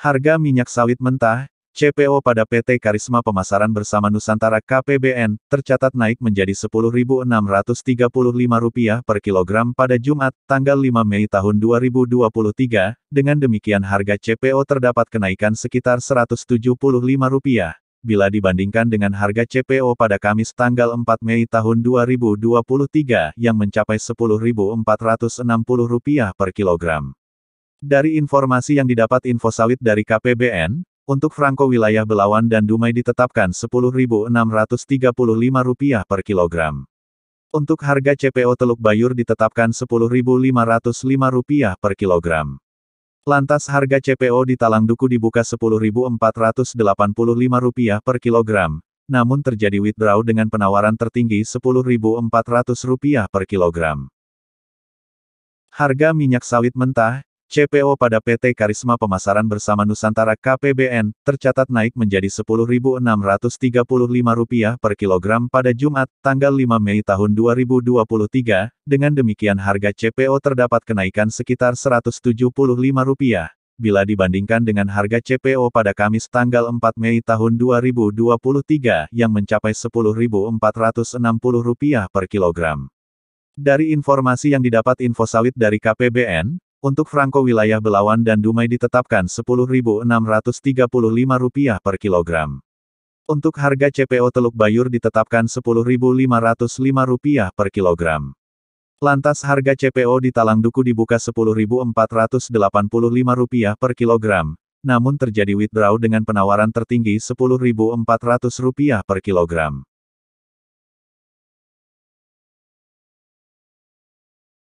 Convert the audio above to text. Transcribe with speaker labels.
Speaker 1: Harga minyak sawit mentah, CPO pada PT Karisma Pemasaran bersama Nusantara KPBN, tercatat naik menjadi Rp10.635 per kilogram pada Jumat, tanggal 5 Mei tahun 2023, dengan demikian harga CPO terdapat kenaikan sekitar Rp175, bila dibandingkan dengan harga CPO pada Kamis tanggal 4 Mei tahun 2023 yang mencapai Rp10.460 per kilogram. Dari informasi yang didapat info sawit dari KPBN, untuk Franco wilayah Belawan dan Dumai ditetapkan Rp10.635 per kilogram. Untuk harga CPO Teluk Bayur ditetapkan Rp10.505 per kilogram. Lantas harga CPO di Talang Duku dibuka Rp10.485 per kilogram, namun terjadi withdraw dengan penawaran tertinggi Rp10.400 per kilogram. Harga minyak sawit mentah, CPO pada PT Karisma Pemasaran Bersama Nusantara KPBN, tercatat naik menjadi Rp10.635 per kilogram pada Jumat, tanggal 5 Mei tahun 2023, dengan demikian harga CPO terdapat kenaikan sekitar Rp175, bila dibandingkan dengan harga CPO pada Kamis tanggal 4 Mei tahun 2023, yang mencapai Rp10.460 per kilogram. Dari informasi yang didapat info sawit dari KPBN, untuk Franco wilayah Belawan dan Dumai ditetapkan Rp10.635 per kilogram. Untuk harga CPO Teluk Bayur ditetapkan Rp10.505 per kilogram. Lantas harga CPO di Talang Duku dibuka Rp10.485 per kilogram, namun terjadi withdraw dengan penawaran tertinggi Rp10.400 per kilogram.